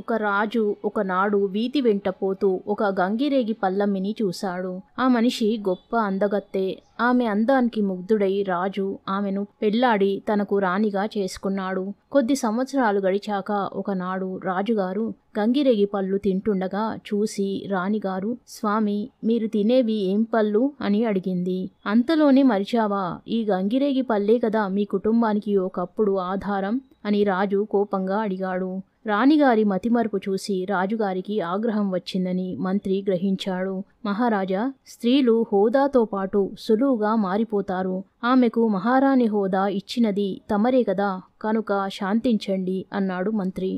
ఒక రాజు ఒకనాడు వీధి వెంట పోతూ ఒక గంగిరేగి పల్లమ్మిని చూశాడు ఆ మనిషి గొప్ప అందగత్తే ఆమె అందానికి ముగ్ధుడై రాజు ఆమెను పెళ్లాడి తనకు రాణిగా చేసుకున్నాడు కొద్ది సంవత్సరాలు గడిచాక ఒకనాడు రాజుగారు గంగిరేగి పళ్ళు తింటుండగా చూసి రాణిగారు స్వామి మీరు తినేవి ఏం పళ్ళు అని అడిగింది అంతలోనే మరిచావా ఈ గంగిరేగి పల్లే కదా మీ కుటుంబానికి ఒకప్పుడు ఆధారం అని రాజు కోపంగా అడిగాడు రాణిగారి మతిమరుపు చూసి రాజుగారికి ఆగ్రహం వచ్చిందని మంత్రి గ్రహించాడు మహారాజా స్త్రీలు హోదాతో పాటు సులువుగా మారిపోతారు ఆమెకు మహారాణి హోదా ఇచ్చినది తమరే కదా కనుక శాంతించండి అన్నాడు మంత్రి